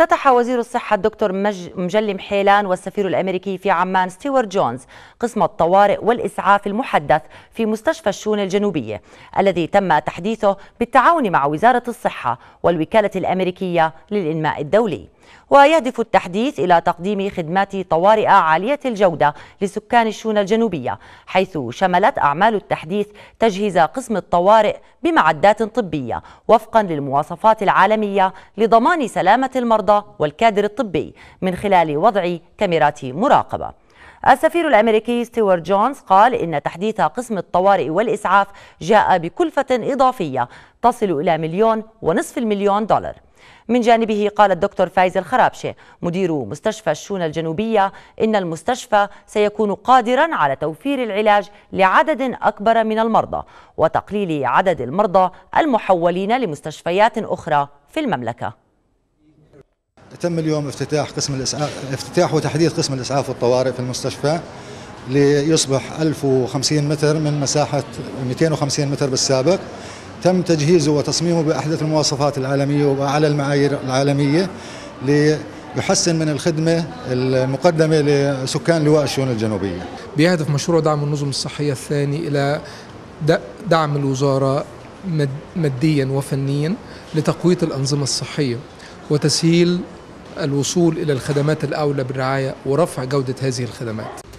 افتتح وزير الصحة الدكتور مجلي مجلم حيلان والسفير الأمريكي في عمان ستيوارت جونز قسم الطوارئ والإسعاف المحدث في مستشفى الشون الجنوبية الذي تم تحديثه بالتعاون مع وزارة الصحة والوكالة الأمريكية للإنماء الدولي ويهدف التحديث إلى تقديم خدمات طوارئ عالية الجودة لسكان الشون الجنوبية حيث شملت أعمال التحديث تجهيز قسم الطوارئ بمعدات طبية وفقا للمواصفات العالمية لضمان سلامة المرضى والكادر الطبي من خلال وضع كاميرات مراقبة السفير الامريكي ستيوارت جونز قال ان تحديث قسم الطوارئ والاسعاف جاء بكلفه اضافيه تصل الى مليون ونصف المليون دولار من جانبه قال الدكتور فايز الخرابشة مدير مستشفى الشونة الجنوبية إن المستشفى سيكون قادرا على توفير العلاج لعدد أكبر من المرضى وتقليل عدد المرضى المحولين لمستشفيات أخرى في المملكة تم اليوم افتتاح قسم الاسعاف افتتاح وتحديث قسم الاسعاف والطوارئ في المستشفى ليصبح 1050 متر من مساحه 250 متر بالسابق تم تجهيزه وتصميمه بأحدث المواصفات العالمية وعلى المعايير العالمية ليحسن من الخدمة المقدمة لسكان لواء الشؤون الجنوبية بيهدف مشروع دعم النظم الصحية الثاني إلى دعم الوزارة ماديا وفنيا لتقوية الأنظمة الصحية وتسهيل الوصول إلى الخدمات الأولى بالرعاية ورفع جودة هذه الخدمات